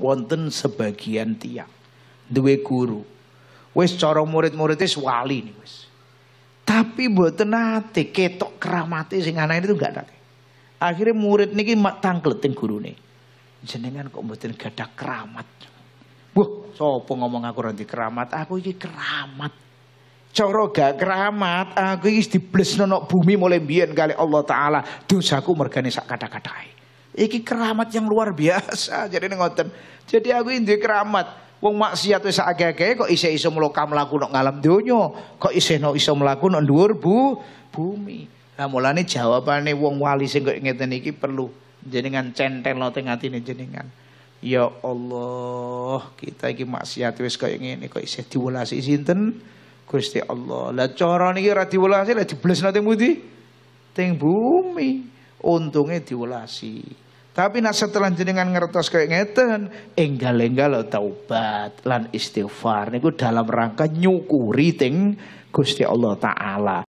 wonten sebagian tiang duwe guru. Wis cara murid-murid wis wali nih wis. Tapi buat nate ketok keramati sing anake itu enggak nate. Akhirnya murid niki mak tangklet guru gurune. Jenengan kok mboten gadah keramat. Wah, sapa ngomong aku nanti keramat? Aku iki keramat. Coro gak keramat, aku ini di diblesno nok bumi mulai biar kali Allah taala. Dosaku mergane sak kata katai Iki keramat yang luar biasa. Jadi ngoten. Jadi aku ini keramat. Wong maksiat wis akeh-akeh kok isih iso mloka mlaku nang ngalam donya, kok isih no iso mlaku nang dhuwur bu bumi. Lah mulane jawabane wong wali sing kok ngeten iki perlu jenengan centel teng atine jenengan. Ya Allah, kita iki maksiat wis kaya ngene kok isih diwelasi sinten? Gusti Allah. Lah cara niki ora diwelasi lah diblesno teng pundi? Teng bumi untungnya diulasi. Tapi nak setelah jenengan ngertos kayak ngeten, enggal-enggal taubat lan istighfar niku dalam rangka nyukuri ting Gusti Allah taala.